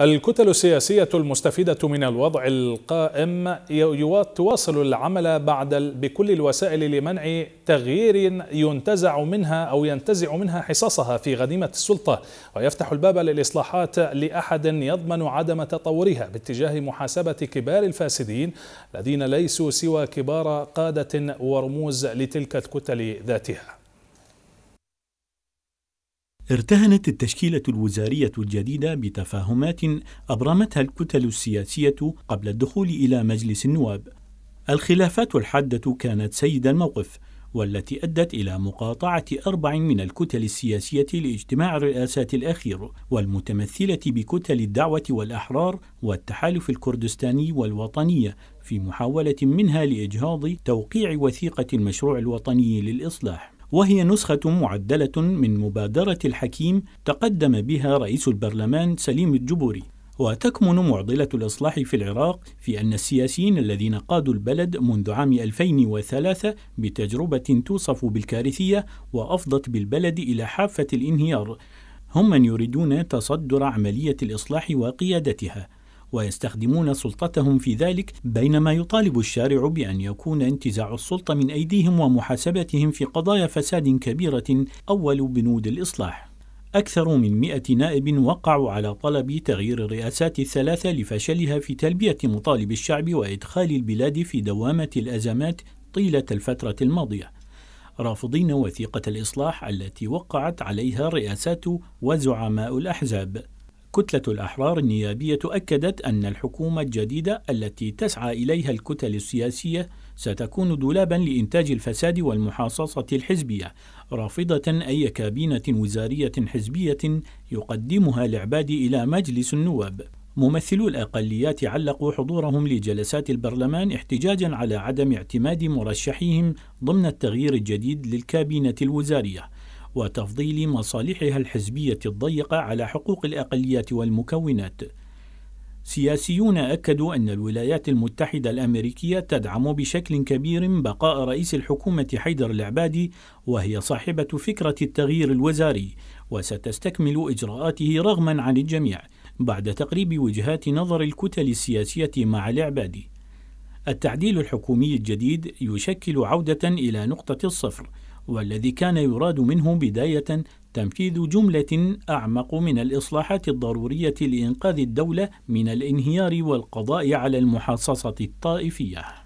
الكتل السياسية المستفيدة من الوضع القائم تواصل العمل بعد بكل الوسائل لمنع تغيير ينتزع منها أو ينتزع منها حصصها في غنيمة السلطة ويفتح الباب للإصلاحات لأحد يضمن عدم تطورها باتجاه محاسبة كبار الفاسدين الذين ليسوا سوى كبار قادة ورموز لتلك الكتل ذاتها ارتهنت التشكيلة الوزارية الجديدة بتفاهمات أبرمتها الكتل السياسية قبل الدخول إلى مجلس النواب. الخلافات الحادة كانت سيد الموقف، والتي أدت إلى مقاطعة أربع من الكتل السياسية لاجتماع الرئاسات الأخير، والمتمثلة بكتل الدعوة والأحرار والتحالف الكردستاني والوطنية، في محاولة منها لإجهاض توقيع وثيقة المشروع الوطني للإصلاح. وهي نسخة معدلة من مبادرة الحكيم تقدم بها رئيس البرلمان سليم الجبوري وتكمن معضلة الإصلاح في العراق في أن السياسيين الذين قادوا البلد منذ عام 2003 بتجربة توصف بالكارثية وأفضت بالبلد إلى حافة الانهيار هم من يريدون تصدر عملية الإصلاح وقيادتها ويستخدمون سلطتهم في ذلك بينما يطالب الشارع بأن يكون انتزاع السلطة من أيديهم ومحاسبتهم في قضايا فساد كبيرة أول بنود الإصلاح أكثر من مئة نائب وقعوا على طلب تغيير الرئاسات الثلاثة لفشلها في تلبية مطالب الشعب وإدخال البلاد في دوامة الأزمات طيلة الفترة الماضية رافضين وثيقة الإصلاح التي وقعت عليها الرئاسات وزعماء الأحزاب كتلة الأحرار النيابية أكدت أن الحكومة الجديدة التي تسعى إليها الكتل السياسية ستكون دولابا لإنتاج الفساد والمحاصصة الحزبية، رافضة أي كابينة وزارية حزبية يقدمها العباد إلى مجلس النواب. ممثلو الأقليات علقوا حضورهم لجلسات البرلمان احتجاجا على عدم اعتماد مرشحيهم ضمن التغيير الجديد للكابينة الوزارية. وتفضيل مصالحها الحزبية الضيقة على حقوق الأقليات والمكونات. سياسيون أكدوا أن الولايات المتحدة الأمريكية تدعم بشكل كبير بقاء رئيس الحكومة حيدر العبادي وهي صاحبة فكرة التغيير الوزاري وستستكمل إجراءاته رغما عن الجميع بعد تقريب وجهات نظر الكتل السياسية مع العبادي. التعديل الحكومي الجديد يشكل عودة إلى نقطة الصفر والذي كان يراد منه بداية تنفيذ جملة أعمق من الإصلاحات الضرورية لإنقاذ الدولة من الانهيار والقضاء على المحاصصة الطائفية